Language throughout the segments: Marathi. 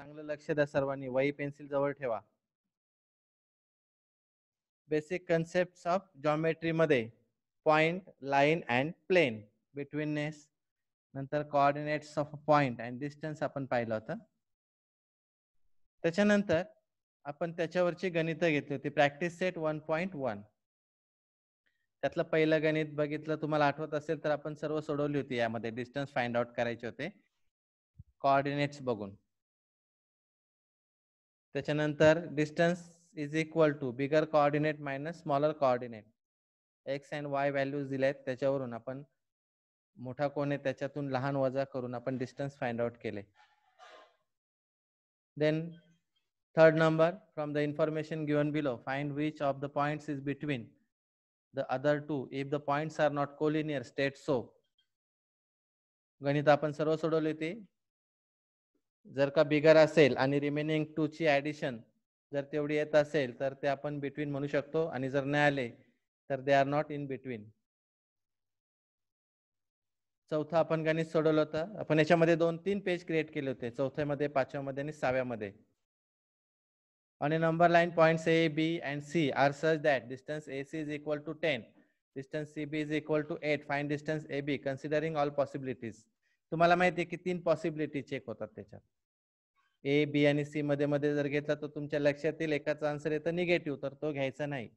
चांगलं लक्ष द्या सर्वांनी वही पेन्सिल जवळ ठेवा बेसिक कन्सेप्ट ऑफ जॉमेट्री मध्ये point line and plane betweenness नंतर coordinates of point and distance आपण पाहिलं होतं त्याच्यानंतर आपण त्याच्यावरची गणितं घेतली होती practice set one point one त्यातलं पहिलं गणित बघितलं तुम्हाला आठवत असेल तर आपण सर्व सोडवली होती यामध्ये डिस्टन्स फाइंड आउट करायचे होते कॉर्डिनेट्स बघून त्याच्यानंतर distance is equal to bigger coordinate minus smaller coordinate X and Y values दिले आहेत त्याच्यावरून आपण मोठा कोण आहे त्याच्यातून लहान वजा करून आपण डिस्टन्स फाइंड आउट केले then third number from the information given below find which of the points is between the other two if the point are not collinear state so गणित आपण सर्व सोडवले ते जर का बिगर असेल आणि रिमेनिंग टू ची ऍडिशन जर तेवढी येत असेल तर ते आपण बिटवीन म्हणू शकतो आणि जर नाही आले तर they are not in between चौथा आपण गणित सोडवलं होतं आपण याच्यामध्ये दोन तीन पेज क्रिएट केले होते चौथ्यामध्ये पाचव्यामध्ये आणि सहाव्यामध्ये आणि number line point A B and C are such that distance A C is equal to ten distance C B is equal to eight find distance A B considering all possibilities तुम्हाला माहिती आहे की तीन पॉसिबिलिटी चेक होतात त्याच्यात ए बी आणि सी मध्ये मध्ये जर घेतला तर तुमच्या लक्षात येईल एकाचा आन्सर येतं निगेटिव्ह तर तो घ्यायचा नाही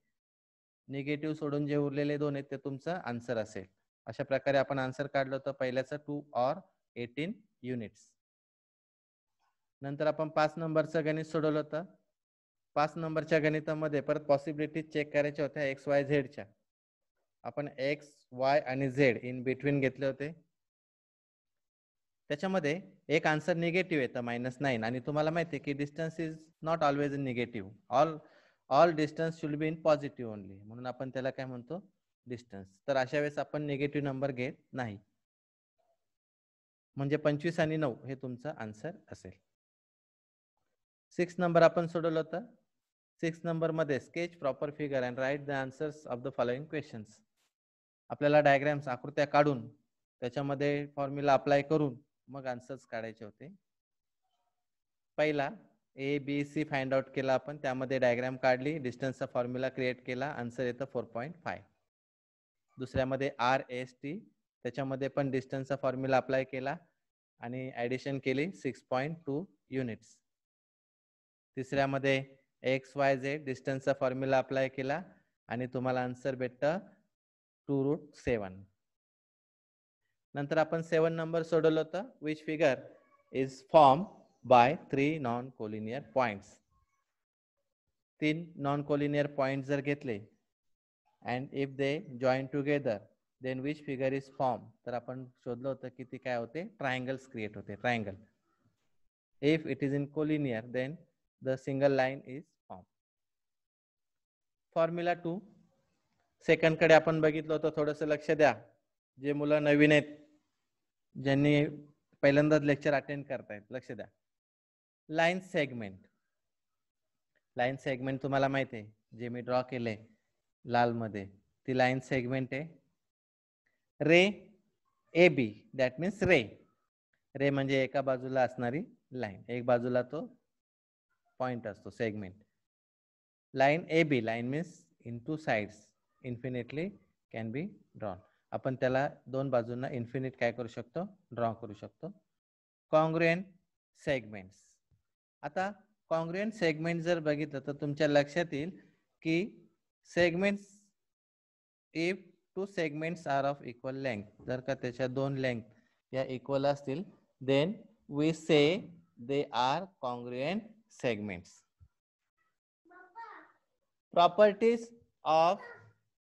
निगेटिव्ह सोडून जे उरलेले दोन आहेत ते तुमचा आन्सर असेल अशा प्रकारे आपण आन्सर काढलं होतं पहिल्याचं टू ऑर एटीन युनिट्स नंतर आपण पाच नंबरचं गणित सोडवलं होतं पाच नंबरच्या गणितामध्ये परत पॉसिबिलिटीज चेक करायच्या होत्या एक्स वाय झेडच्या आपण एक्स वाय आणि झेड इन बिटवीन घेतले होते त्याच्यामध्ये एक आन्सर निगेटिव्ह येतं मायनस नाईन आणि तुम्हाला माहिती आहे की distance is not always in negative all all distance should be in positive only म्हणून आपण त्याला काय म्हणतो डिस्टन्स तर अशा वेळेस आपण निगेटिव्ह नंबर घेत नाही म्हणजे पंचवीस आणि नऊ हे तुमचं आन्सर असेल सिक्स नंबर आपण सोडवलं होतं सिक्स नंबरमध्ये sketch proper figure and write the answers of the following questions आपल्याला डायग्राम्स आकृत्या काढून त्याच्यामध्ये फॉर्म्युला अप्लाय करून मग आन्सर काढायचे होते पहिला A B C find out केला आपण त्यामध्ये डायग्राम काढली डिस्टन्सचा फॉर्म्युला क्रिएट केला आन्सर येतं फोर पॉईंट फाय दुसऱ्यामध्ये आर एस टी त्याच्यामध्ये पण डिस्टन्सचा फॉर्म्युला अप्लाय केला आणि ॲडिशन केली सिक्स पॉईंट टू युनिट्स तिसऱ्यामध्ये एक्स वाय झेड डिस्टन्सचा फॉर्म्युला अप्लाय केला आणि तुम्हाला आन्सर भेटतं टू रूट सेवन नंतर आपण सेवन नंबर सोडवलं होतं which figure is form by three non collinear point तीन नॉन कोलिनियर पॉइंट जर घेतले and if they join together then which figure is form तर आपण शोधलं होतं की ती काय होते ट्रायंगल्स क्रिएट होते triangle if it is in collinear then the single line is form formula two सेकंडकडे आपण बघितलं होतं थोडंसं लक्ष द्या जे मुलं नवीन आहेत ज्यांनी पहिल्यांदाच लेक्चर अटेंड करतायत लक्ष द्या लाईन सेगमेंट लाईन सेगमेंट तुम्हाला माहिती आहे जे मी ड्रॉ केले लालमध्ये ती लाईन सेगमेंट आहे रे ए बी दॅट मीन्स रे रे म्हणजे एका बाजूला असणारी लाईन एक बाजूला तो पॉइंट असतो segment line A B line means in two sides infinitely can be drawn आपण त्याला दोन बाजूंना इन्फिनिट काय करू शकतो ड्रॉ करू शकतो कॉन्ग्रुएंट सेगमेंट्स आता कॉन्ग्रुएंट सेगमेंट जर बघितलं तर तुमच्या लक्षात येईल की segments if two segments are of equal length जर का त्याच्या दोन लेंथ या इक्वल असतील then we say they are congruent segments properties of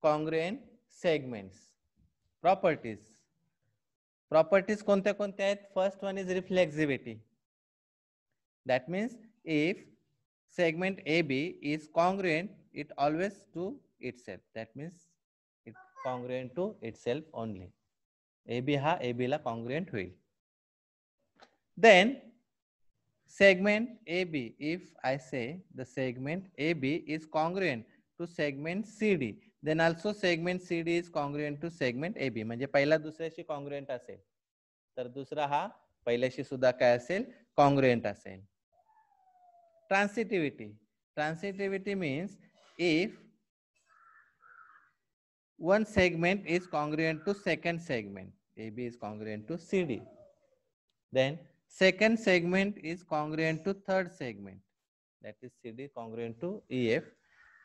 congruent segments properties properties कोणत्या कोणत्या आहेत first one is reflexivity that means if segment A B is congruent it always to itself that means it congruent to itself only A B हा ए बीला कॉन्ग्रुएंट होईल then segment A B if I say the segment A B is is to segment C D then also segment CD is congruent to segment AB. A B म्हणजे पहिला दुसऱ्याशी कॉन्ग्रुएंट असेल तर दुसरा हा पहिल्याशी सुद्धा काय असेल कॉन्ग्रुएंट असेल transitivity transitivity means one segment is congruent to second segment ab is congruent to cd then second segment is congruent to third segment that is cd congruent to ef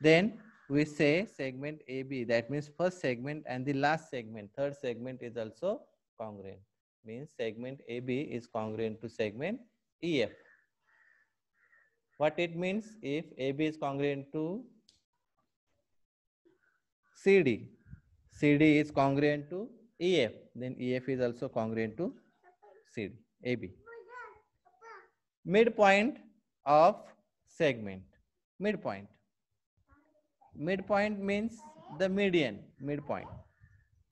then we say segment AB. That means first segment and the last segment, third segment is also congruent. Means segment AB is congruent to segment EF. What it means if AB is congruent to CD, CD is congruent to EF, then EF is also congruent to CD, AB. Midpoint of segment, midpoint midpoint means the median midpoint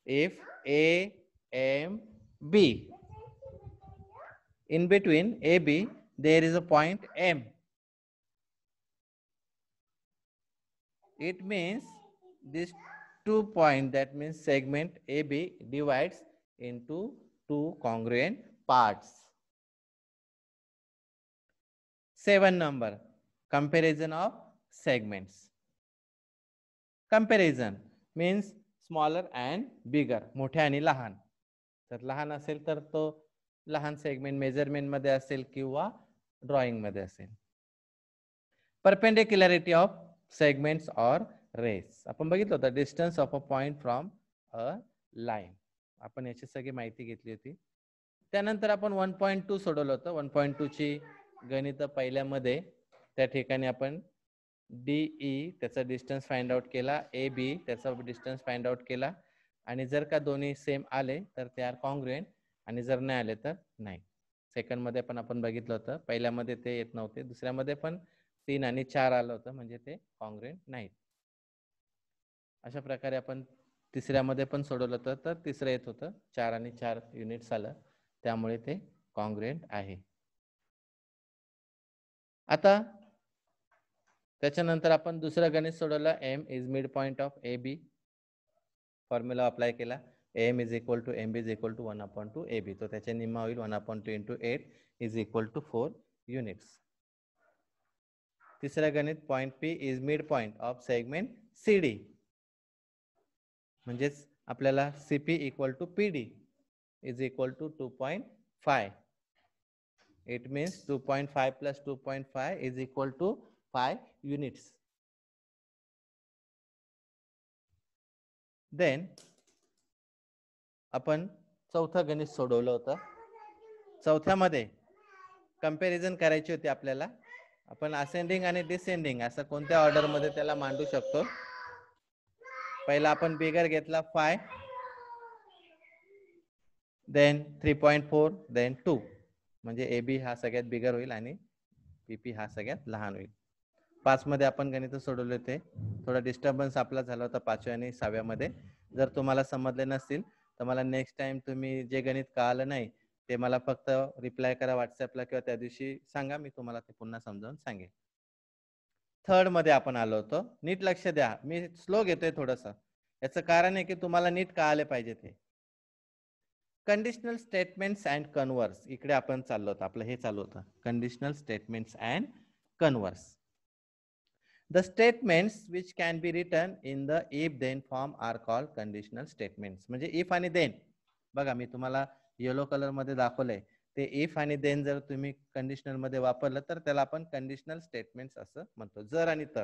if a m b in between a b there is a point m it means this two point that means segment ab divides into two congruent parts seven number comparison of segments comparison means smaller and bigger मोठे आणि लहान तर लहान असेल तर तो लहान सेगमेंट मेजरमेंटमध्ये असेल किंवा ड्रॉइंगमध्ये असेल perpendicularity of segments or rays आपण बघितलं होतं distance of a point from a line आपण याची सगळी माहिती घेतली होती त्यानंतर आपण वन पॉईंट टू सोडवलं होतं वन पॉईंट टूची गणित पहिल्यामध्ये त्या ठिकाणी आपण डी ई e, त्याचा डिस्टन्स फाइंड आउट केला ए बी त्याचा डिस्टन्स फाइंड आउट केला आणि जर का दोन्ही सेम आले तर ते आर कॉन्ग्रेंट आणि जर नाही आले तर नाही सेकंडमध्ये पण आपण बघितलं होतं पहिल्यामध्ये ते येत नव्हते दुसऱ्यामध्ये पण तीन आणि चार आलं होतं म्हणजे ते कॉन्ग्रुएंट नाहीत अशा प्रकारे आपण तिसऱ्यामध्ये पण सोडवलं होतं तर तिसरं येत होतं चार आणि चार युनिट्स आलं त्यामुळे ते कॉन्ग्रुएंट आहे आता त्याच्यानंतर आपण दुसरं गणित सोडवला M is mid point of A B formula apply केला M is equal to M B is equal to one upon two A B तो त्याचे निम्मा होईल one upon two into eight is equal to four units तिसरं गणित point P is mid point of segment C D म्हणजेच आपल्याला C P equal to P D is equal to two point five it means to point five plus two point five is equal to 5 units. Then आपण चौथं गणित सोडवलं होतं चौथ्यामध्ये कम्पॅरिझन करायची होती आपल्याला आपण असेंडिंग आणि डिसेंडिंग असं कोणत्या ऑर्डर मध्ये त्याला मांडू शकतो पहिला आपण बिगर घेतला five then three point four then two म्हणजे ए बी हा सगळ्यात बिगर होईल आणि पीपी हा सगळ्यात लहान होईल पाच मध्ये आपण गणित सोडवले होते थोडा डिस्टर्बन्स आपला झाला होता पाचव्या आणि सहाव्यामध्ये जर तुम्हाला समजले नसतील तर मला नेक्स्ट टाइम तुम्ही जे गणित कळालं नाही ते मला फक्त रिप्लाय करा व्हॉट्सअपला किंवा त्या दिवशी सांगा मी तुम्हाला ते पुन्हा समजावून सांगेन थर्ड मध्ये आपण आलो होतो नीट लक्ष द्या मी स्लो घेतोय थोडस याचं कारण आहे की तुम्हाला नीट कळाले पाहिजे ते कंडिशनल स्टेटमेंट्स अँड कन्वर्स इकडे आपण चाललो होतो आपलं हे चालू होतं conditional statements and converse The statements which can be written in the if then form are called conditional statements. म्हणजे इफ आणि then बघा मी तुम्हाला येलो कलर मध्ये दाखवलंय ते इफ आणि देन जर तुम्ही कंडिशनल मध्ये वापरलं तर त्याला आपण कंडिशनल स्टेटमेंट्स असं म्हणतो जर आणि तर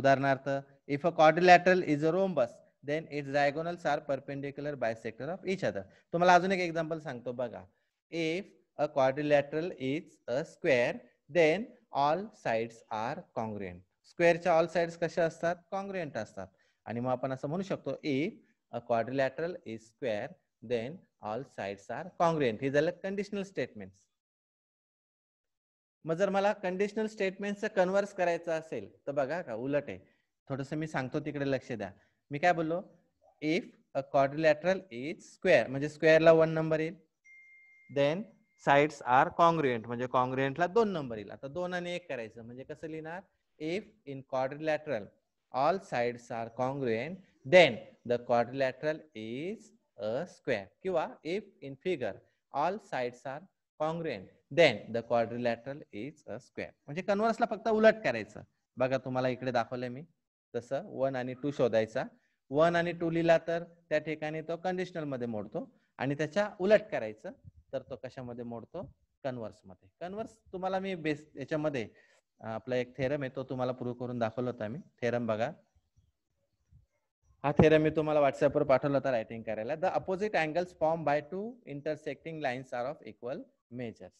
उदाहरणार्थ if a quadrilateral is a rhombus then its diagonals are perpendicular bisector of each other तुम्हाला अजून एक एक्झाम्पल सांगतो बघा if a quadrilateral is a square then all sides are congruent स्क्वेअरच्या ऑल साइड्स कशा असतात कॉन्ग्रिएंट असतात आणि मग आपण असं म्हणू शकतो if a quadrilateral is square then all sides are congruent हे झालं कंडिशनल स्टेटमेंट मग जर मला कंडिशनल स्टेटमेंटचं कन्व्हर्स करायचं असेल तर बघा का उलट आहे थोडंसं मी सांगतो तिकडे लक्ष द्या मी काय बोललो if a quadrilateral is square म्हणजे स्क्वेअरला वन नंबर येईल देन साइड्स आर कॉन्ग्रिएंट म्हणजे कॉन्ग्रिएंटला दोन नंबर येईल आता दोन आणि एक करायचं म्हणजे कसं लिहिणार if in quadrilateral all sides are congruent then the quadrilateral is a square किंवा if in figure all sides are congruent then the quadrilateral is a square म्हणजे कन्वर्सला फक्त उलट करायचं बघा तुम्हाला इकडे दाखवलंय मी तसं वन आणि टू शोधायचा वन आणि टू लिहिला तर त्या ठिकाणी तो कंडिशनल मध्ये मोडतो आणि त्याच्या उलट करायचं तर तो कशामध्ये मोडतो मध्ये कन्वर्स तुम्हाला मी बेस याच्यामध्ये आपला एक थेरम आहे तो तुम्हाला प्रूव्ह करून दाखवला होता मी थेरम बघा हा थेरम मी तुम्हाला व्हॉट्सअपवर पाठवला होता रायटिंग करायला the opposite angles form by two intersecting lines are of equal measures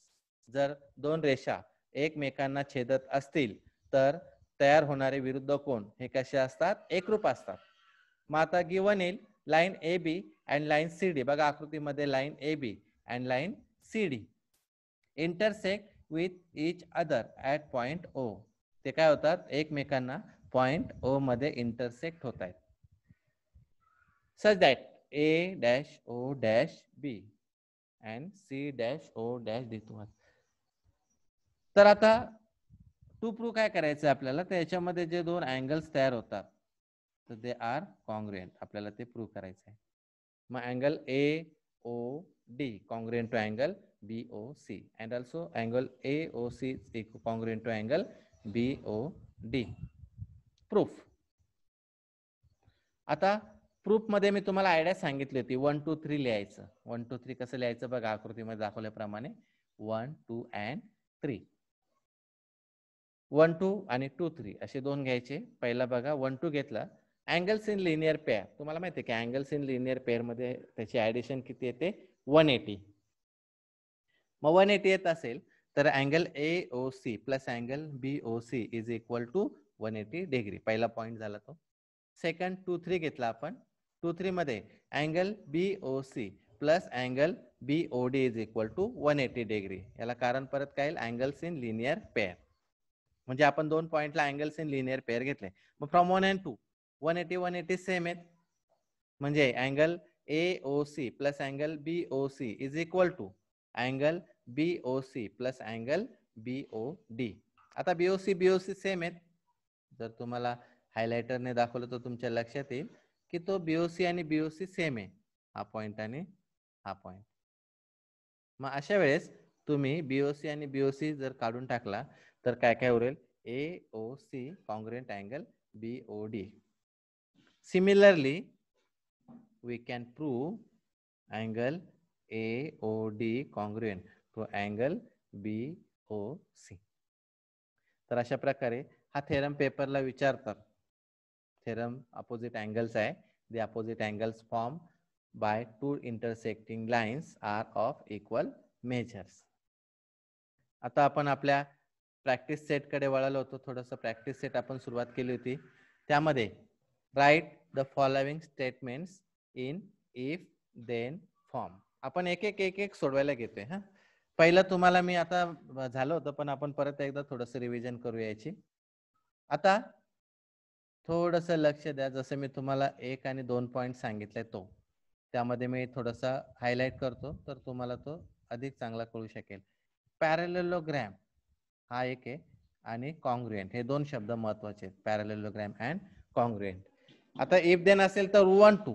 जर दोन रेषा एकमेकांना छेदत असतील तर तयार होणारे विरुद्ध कोण हे कसे असतात एकरूप असतात मग आता गिवन येईल line A B and line C D बघा आकृतीमध्ये line A B and line CD intersect with each other at point O. ते काय होतात एकमेकांना पॉइंट ओ मध्ये इंटरसेक्ट होत आहेत such that A dash O dash B and C dash O dash D to तर आता टू प्रू काय करायचं आपल्याला तर याच्यामध्ये जे दोन अँगल्स तयार होतात तर दे आर कॉन्ग्रुएंट आपल्याला ते प्रूव्ह करायचं आहे मग angle A O D congruent to angle BOC and also angle AOC is equal congruent to angle BOD. Proof आता प्रूफमध्ये मी तुम्हाला आयडिया सांगितली होती वन टू थ्री लिहायचं वन टू थ्री कसं लिहायचं बघा आकृतीमध्ये दाखवल्याप्रमाणे one two and three one two आणि टू थ्री असे दोन घ्यायचे पहिला बघा वन टू घेतला अँगल्स इन लिनियर पेअर तुम्हाला माहिती आहे की अँगल्स इन लिनियर मध्ये त्याची ऍडिशन किती येते वन एटी मग वन एटी येत असेल तर angle A O C plus angle B O C is equal to one eighty degree पहिला पॉईंट झाला तो सेकंड टू थ्री घेतला आपण टू थ्रीमध्ये angle B O C plus angle B O D is equal to one eighty degree याला कारण परत काय अँगल्स इन लिनियर पेअर म्हणजे आपण दोन पॉईंटला अँगल्स इन लिनियर पेअर घेतले मग from one and two one eighty one eighty same आहेत म्हणजे angle plus B O C is equal to angle B O C plus angle B O D आता सी ओ सी सेम आहे जर तुम्हाला हायलायटरने दाखवलं तर तुमच्या लक्षात येईल की तो बी ओ सी आणि सी सेम आहे हा पॉइंट आणि हा पॉइंट मग अशा वेळेस तुम्ही सी आणि सी जर काढून टाकला तर काय काय उरेल A O C congruent angle B O D similarly we can prove angle AOD congruent to angle BOC. तर अशा प्रकारे हा थेरम पेपरला विचारतात थेरम अपोजिट अँगल्स आहे the opposite angles form by two intersecting lines are of equal measures आता आपण आपल्या प्रॅक्टिस सेटकडे वळलो होतो थोडंसं प्रॅक्टिस सेट आपण सुरुवात केली होती त्यामध्ये write the following statements in if then form आपण एक एक एक एक सोडवायला घेतोय हा पहिलं तुम्हाला मी आता झालं होतं पण आपण परत एकदा थोडस रिव्हिजन करू यायची आता थोडस लक्ष द्या जसं मी तुम्हाला एक आणि दोन पॉइंट सांगितले तो त्यामध्ये मी थोडासा हायलाइट करतो तर तुम्हाला तो अधिक चांगला कळू शकेल पॅरेलोग्रॅम हा एक आहे आणि कॉंग्रुएंट हे दोन शब्द महत्वाचे आहेत पॅरेलोग्रॅम अँड कॉंग्रुएंट आता इफ देन असेल तर वन टू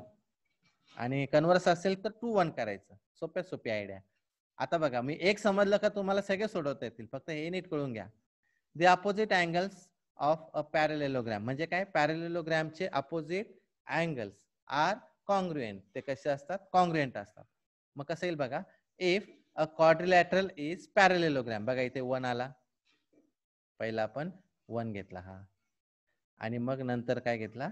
आणि कन्वर्स असेल तर टू वन करायचं सोप्या सोपी आयडिया आता बघा मी एक समजलं का तुम्हाला सगळे सोडवता येतील फक्त हे नीट कळून घ्या the opposite angles of a parallelogram म्हणजे काय चे अपोजिट अँगल्स आर कॉन्ग्रुएंट ते कसे असतात कॉन्ग्रुएंट असतात मग कसं येईल बघा if a quadrilateral is parallelogram बघा इथे वन आला पहिला आपण वन घेतला हा आणि मग नंतर काय घेतला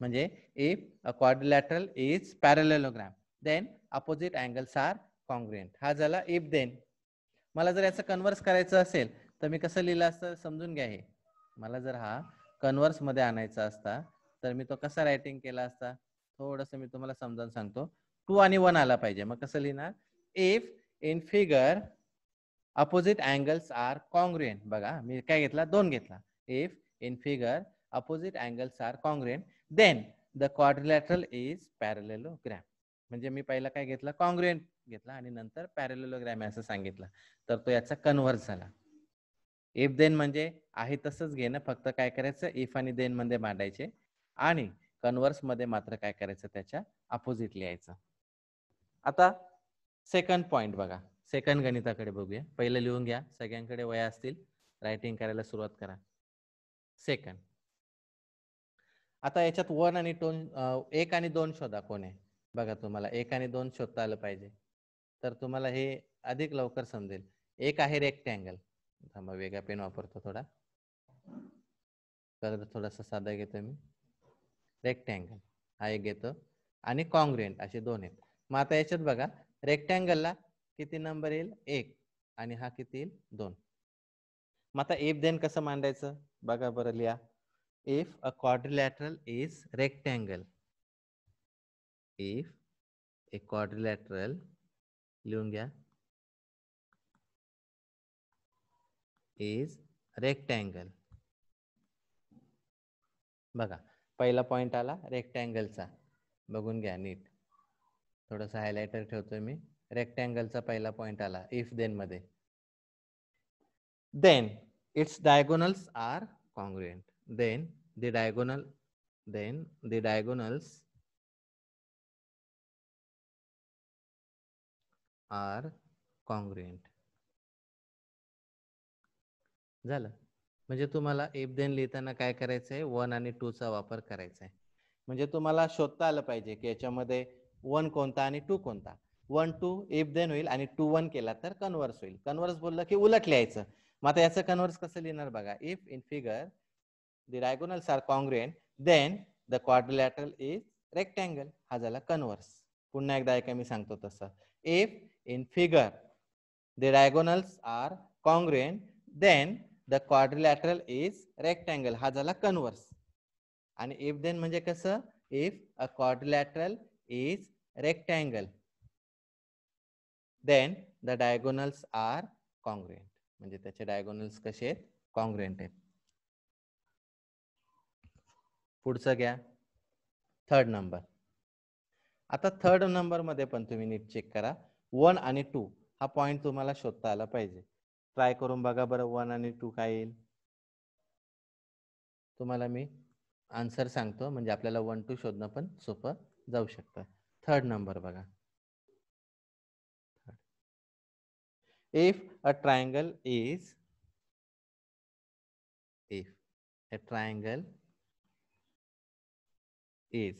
म्हणजे if a quadrilateral is parallelogram then opposite angles are congruent हा झाला इफ देन मला जर याचं कन्व्हर्स करायचं असेल तर मी कसं लिहिलं असतं समजून घ्या हे मला जर हा कन्वर्स मध्ये आणायचा असता तर मी तो कसा रायटिंग केला असता थोडस मी तुम्हाला समजावून सांगतो टू आणि वन आला पाहिजे मग कसं लिहिणार if in figure opposite angles are congruent बघा मी काय घेतला दोन घेतला if in figure opposite angles are congruent then the quadrilateral is parallelogram म्हणजे मी पहिला काय घेतला कॉन्ग्रेंट घेतला आणि नंतर ग्रॅम असं सांगितलं तर तो याचा कन्व्हर्स झाला इफ देन म्हणजे आहे तसंच घेणं फक्त काय करायचं इफ आणि देन मध्ये मांडायचे आणि कन्व्हर्स मध्ये मात्र काय करायचं त्याच्या अपोजिट लिहायचं आता सेकंड पॉइंट बघा सेकंड गणिताकडे बघूया पहिलं लिहून घ्या सगळ्यांकडे वया असतील रायटिंग करायला सुरुवात करा सेकंड आता याच्यात वन आणि टोन एक आणि दोन शोधा कोण आहे बघा तुम्हाला एक आणि दोन शोधता आलं पाहिजे तर तुम्हाला हे अधिक लवकर समजेल एक आहे रेक्टँगल थांबा वेगळा पेन वापरतो थोडा कलर थोडासा साधा घेतो मी रेक्टँगल हा एक घेतो आणि कॉन्ग्रेंट असे दोन आहेत मग आता याच्यात बघा रेक्टँगलला किती नंबर येईल एक आणि हा किती येईल दोन मग आता एफ देन कसं मांडायचं बघा बरं लिहा if a quadrilateral is rectangle if a quadrilateral लिहून घ्या इज रेक्टँगल बघा पहिला पॉइंट आला रेक्टँगलचा बघून घ्या नीट थोडंसं हायलायटर ठेवतोय मी रेक्टँगलचा पहिला पॉइंट आला इफ देन मध्ये then its diagonals are congruent then the diagonal then the diagonals are congruent झालं म्हणजे तुम्हाला एफ देन लिहिताना काय करायचं आहे वन आणि टू चा वापर करायचा आहे म्हणजे तुम्हाला शोधता आलं पाहिजे की याच्यामध्ये वन कोणता आणि टू कोणता वन टू एफ देन होईल आणि टू वन केला तर कन्व्हर्स होईल कन्वर्स बोललं की उलट लिहायचं मग आता याचं कन्वर्स कसं लिहिणार बघा if in figure the diagonals are congruent, then the quadrilateral is rectangle. ha jala converse पुन्हा ekda ऐका मी sangto tasa if in figure the diagonals are congruent then the quadrilateral is rectangle ha jala converse आणि if then manje kasa if a quadrilateral is rectangle then the diagonals are congruent manje tache diagonals kase congruent आहेत पुढचं घ्या थर्ड नंबर आता थर्ड नंबरमध्ये पण तुम्ही नीट चेक करा वन आणि टू हा पॉइंट तुम्हाला शोधता आला पाहिजे ट्राय करून बघा बरं वन आणि टू काय येईल तुम्हाला मी आन्सर सांगतो म्हणजे आपल्याला वन टू शोधणं पण सोपं जाऊ शकतं थर्ड नंबर बघा if a triangle is if a triangle is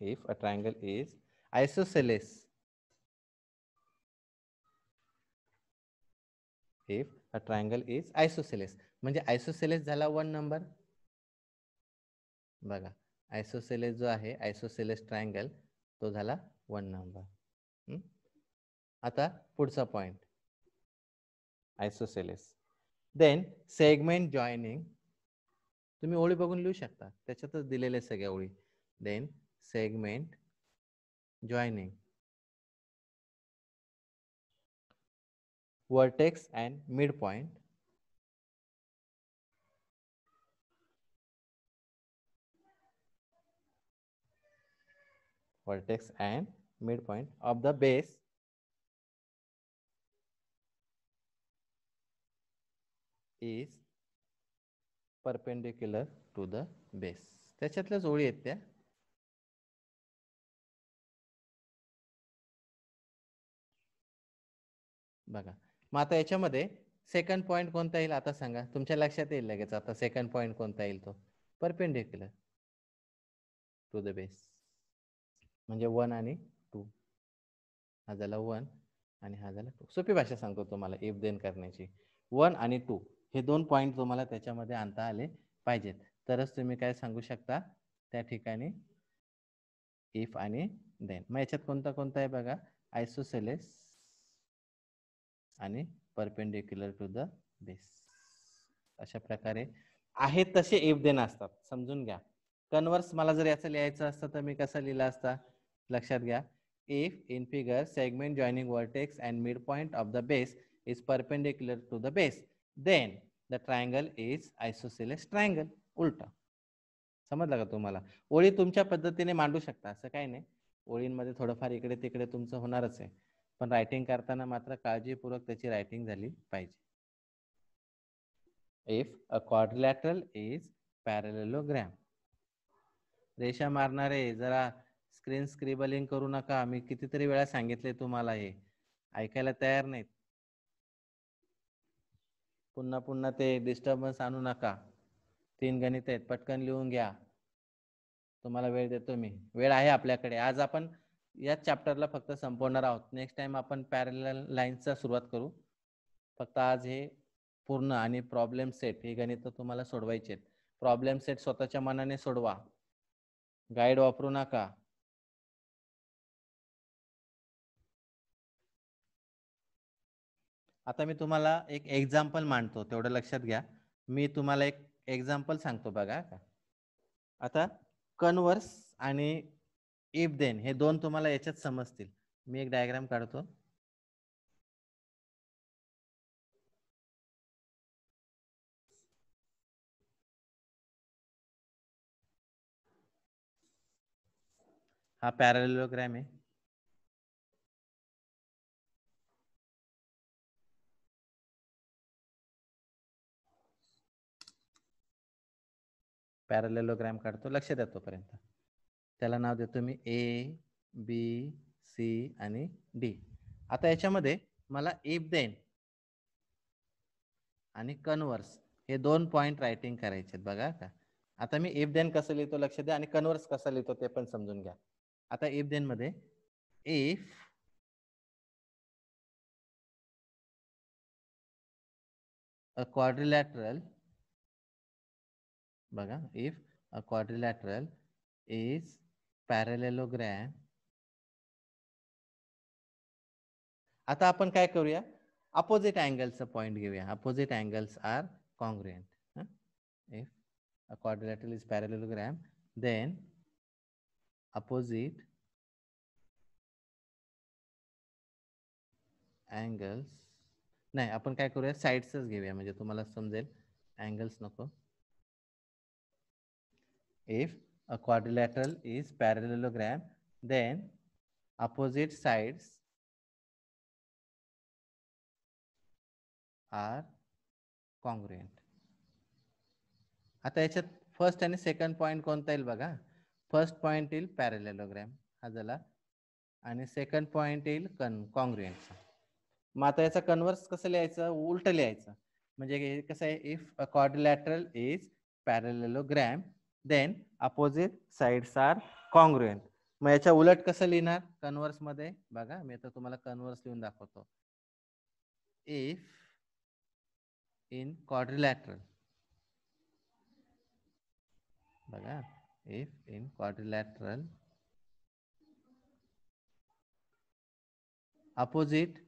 if a triangle is isosceles if a triangle is isosceles म्हणजे आयसोसेलेस झाला वन नंबर बघा आयसोसेलेस जो आहे आयसोसेलेस ट्रायंगल तो झाला वन नंबर आता पुढचा point isosceles then segment joining तुम्ही ओळी बघून लिहू शकता त्याच्यातच दिलेले सगळ्या ओळी then segment joining vertex and midpoint vertex and midpoint of the base is perpendicular to the base त्याच्यातल्या जोडी आहेत त्या बघा मग आता याच्यामध्ये सेकंड पॉईंट कोणता येईल आता सांगा तुमच्या लक्षात येईल लगेच आता सेकंड पॉईंट कोणता येईल तो परपेंडिक्युलर टू द बेस म्हणजे वन आणि टू हा झाला वन आणि हा झाला टू सोपी भाषा सांगतो तुम्हाला इफ देन करण्याची वन आणि टू हे दोन पॉईंट तुम्हाला त्याच्यामध्ये आणता आले पाहिजेत तरच तुम्ही काय सांगू शकता त्या ठिकाणी इफ आणि देन मग याच्यात कोणता कोणता आहे बघा आयसोसेलेस आणि परपेंडिक्युलर टू द बेस अशा प्रकारे आहे तसे एफ देन असतात समजून घ्या कन्वर्स मला जर याचं लिहायचं असतं तर मी कसं लिहिलं असता लक्षात घ्या if in figure segment joining vertex and mid point of the base is perpendicular to the base then the triangle is isosceles triangle उलट समजलं का तुम्हाला ओळी तुमच्या पद्धतीने मांडू शकता असं काही नाही ओळींमध्ये थोडंफार इकडे तिकडे तुमचं होणारच आहे पण रायटिंग करताना मात्र काळजीपूर्वक त्याची रायटिंग झाली पाहिजे if a quadrilateral is parallelogram रेषा मारणारे जरा स्क्रीन स्क्रिबलिंग करू नका मी कितीतरी वेळा सांगितले तुम्हाला हे ऐकायला तयार नाहीत पुन्हा पुन्हा ते डिस्टर्बन्स आणू नका तीन गणित आहेत पटकन लिहून घ्या तुम्हाला वेळ देतो मी वेळ आहे आपल्याकडे आज आपण याच चॅप्टरला फक्त संपवणार आहोत नेक्स्ट टाइम आपण पॅरल लाईन्सचा सुरुवात करू फक्त आज हे पूर्ण आणि प्रॉब्लेम सेट हे गणित तुम्हाला सोडवायचे आहेत प्रॉब्लेम सेट स्वतःच्या मनाने सोडवा गाईड वापरू नका आता मी तुम्हाला एक एक्झाम्पल मांडतो तेवढं लक्षात घ्या मी तुम्हाला एक एक्झाम्पल सांगतो बघा का आता कन्वर्स आणि इफ देन हे दोन तुम्हाला याच्यात समजतील मी एक डायग्राम काढतो हा पॅरलोग्रॅम आहे पॅरलेलोग्रॅम काढतो लक्ष द्या तोपर्यंत त्याला नाव देतो मी ए बी सी आणि डी आता याच्यामध्ये मला इफ देन आणि कन्वर्स हे दोन पॉइंट रायटिंग करायचे आहेत बघा का आता मी इफ देन कसं लिहितो लक्ष द्या आणि कन्वर्स कसं लिहितो ते पण समजून घ्या आता इफ देन मध्ये इफ अ क्वाड्रिलॅटरल बघा if a quadrilateral is parallelogram आता आपण काय करूया अपोजिट अँगलचा पॉइंट घेऊया opposite angles are congruent if a quadrilateral is parallelogram then opposite angles नाही आपण काय करूया साईड्सच घेऊया म्हणजे तुम्हाला समजेल अँगल्स नको इफ a quadrilateral is parallelogram then opposite sides are congruent आता याच्यात फर्स्ट आणि सेकंड पॉईंट कोणता येईल बघा फर्स्ट पॉईंट येईल पॅरेलेलोग्रॅम हा झाला आणि सेकंड पॉईंट येईल कन कॉन्ग्रुएंटचा मग आता याचा कन्व्हर्स कसं लिहायचं उलट लिहायचं म्हणजे कसं आहे if a quadrilateral is parallelogram then opposite sides are congruent मग याच्या उलट कसं लिहिणार कन्वर्स मध्ये बघा मी आता तुम्हाला कन्व्हर्स लिहून दाखवतो इफ इन क्वाड्रिलॅटरल बघा if in quadrilateral opposite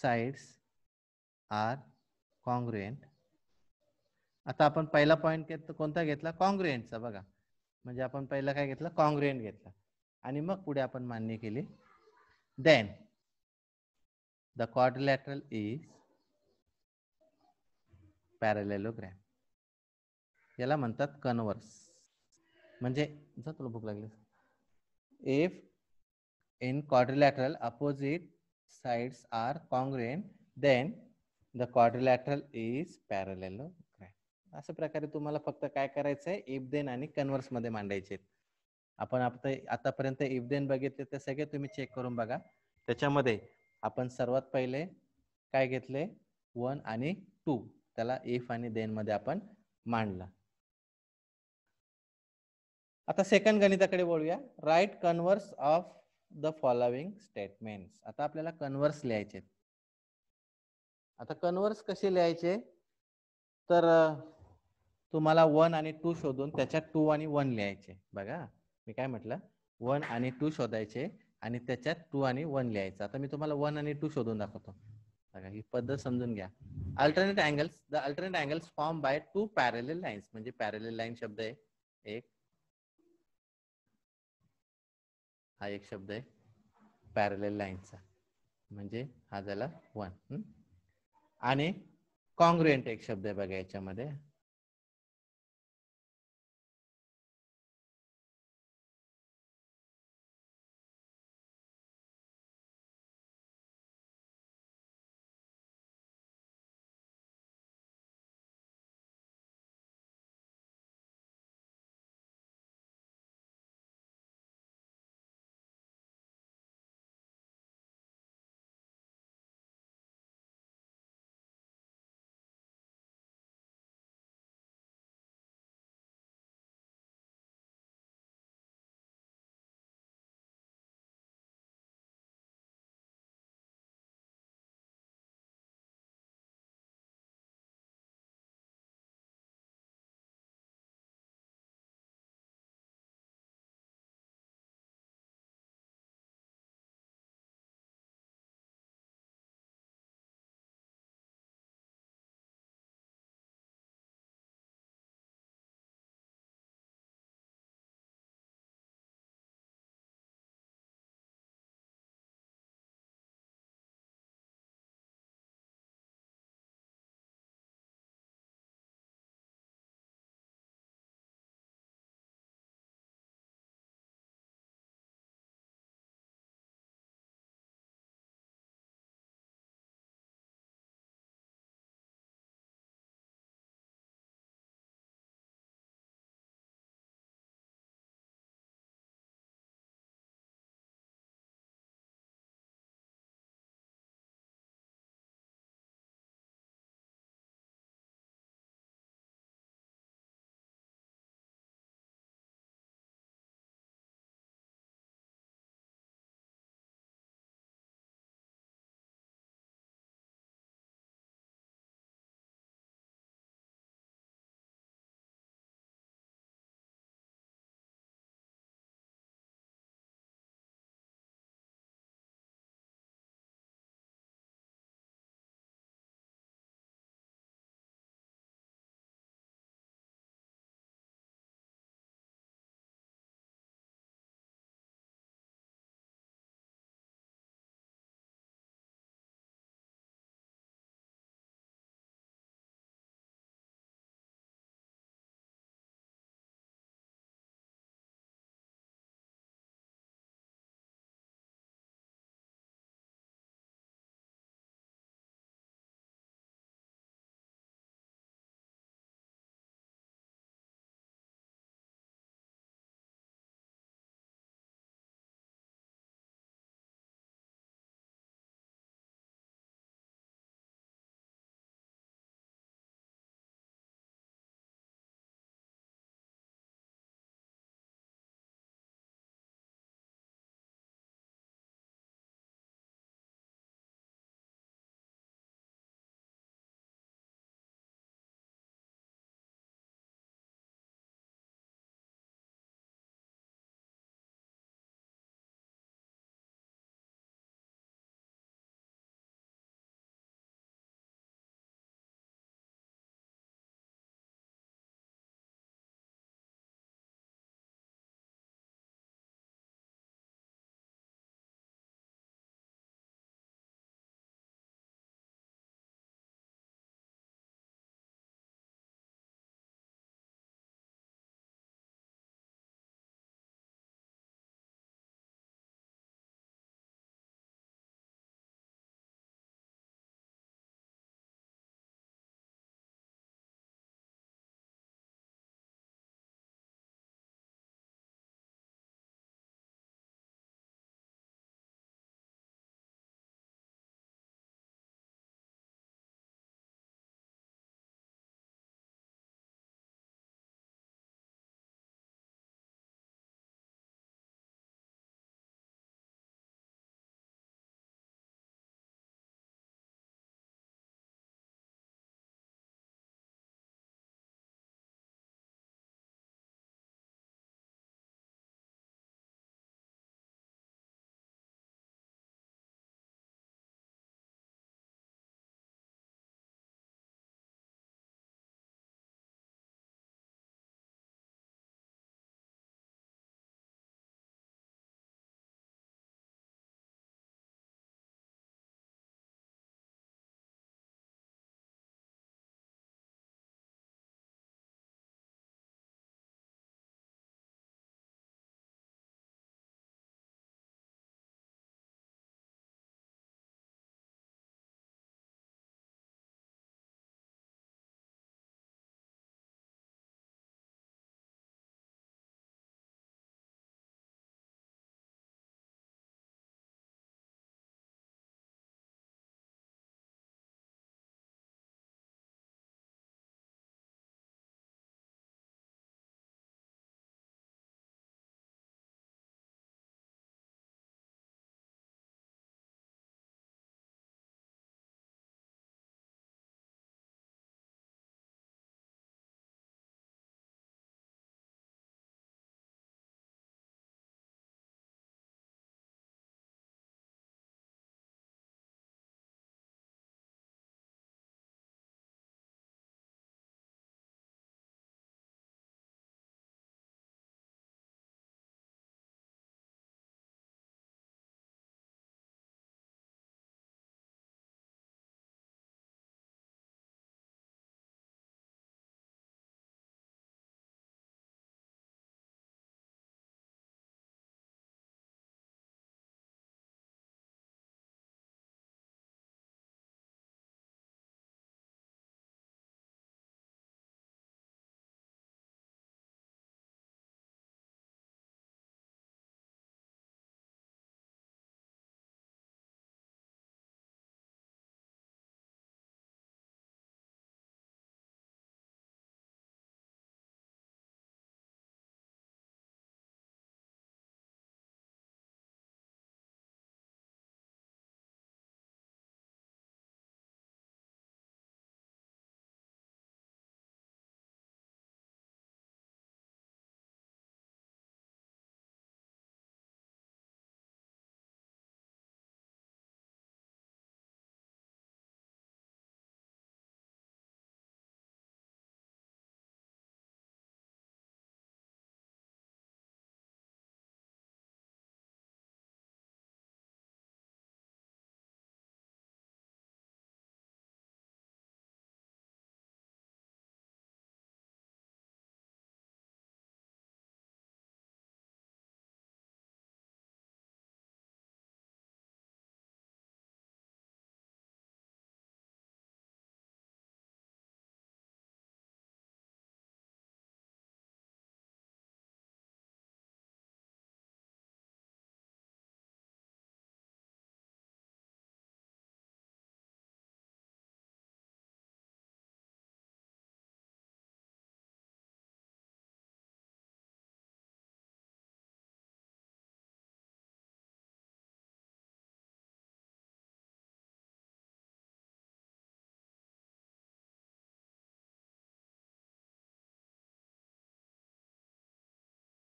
sides are congruent आता आपण पहिला पॉईंट घेत कोणता घेतला कॉन्ग्रेंटचा बघा म्हणजे आपण पहिला काय घेतला कॉन्ग्रेंट घेतला आणि मग पुढे आपण मान्य केली then the quadrilateral is parallelogram याला म्हणतात कन्वर्स म्हणजे जा तुला भूक लागली if in quadrilateral opposite sides are congruent, then the quadrilateral is parallelogram अशा प्रकारे तुम्हाला फक्त काय करायचंय इफ देन आणि कन्व्हर्स मध्ये मांडायचे आपण आतापर्यंत इफ देन बघितले ते सगळे तुम्ही चेक करून बघा त्याच्यामध्ये आपण सर्वात पहिले काय घेतले वन आणि टू त्याला इफ आणि देन मध्ये आपण मांडला आता सेकंड गणिताकडे बोलूया write converse of the following statement आता आपल्याला कन्व्हर्स लिहायचे आता कन्वर्स कसे लिहायचे तर तुम्हाला वन आणि टू शोधून त्याच्यात टू आणि वन लिहायचे बघा मी काय म्हटलं वन आणि टू शोधायचे आणि त्याच्यात टू आणि वन लिहायचं आता मी तुम्हाला वन आणि टू शोधून दाखवतो बघा ही पद्धत समजून घ्या alternate angles the alternate angles form by two parallel lines म्हणजे पॅरेल लाईन शब्द आहे एक हा एक शब्द आहे पॅरेलेल लाईनचा म्हणजे हा झाला वन आणि कॉन्ग्रुएंट एक शब्द आहे बघा याच्यामध्ये